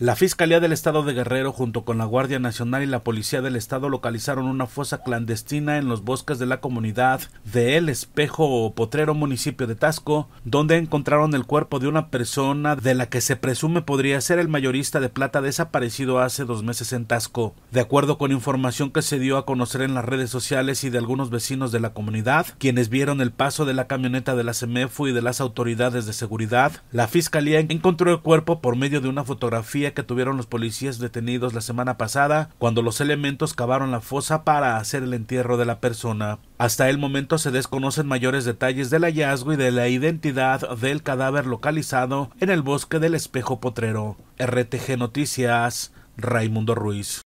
La Fiscalía del Estado de Guerrero junto con la Guardia Nacional y la Policía del Estado localizaron una fosa clandestina en los bosques de la comunidad de El Espejo o Potrero, municipio de Tasco, donde encontraron el cuerpo de una persona de la que se presume podría ser el mayorista de plata desaparecido hace dos meses en Tasco. De acuerdo con información que se dio a conocer en las redes sociales y de algunos vecinos de la comunidad, quienes vieron el paso de la camioneta de la CEMEFU y de las autoridades de seguridad, la Fiscalía encontró el cuerpo por medio de una fotografía que tuvieron los policías detenidos la semana pasada cuando los elementos cavaron la fosa para hacer el entierro de la persona. Hasta el momento se desconocen mayores detalles del hallazgo y de la identidad del cadáver localizado en el bosque del espejo potrero. RTG Noticias, Raimundo Ruiz.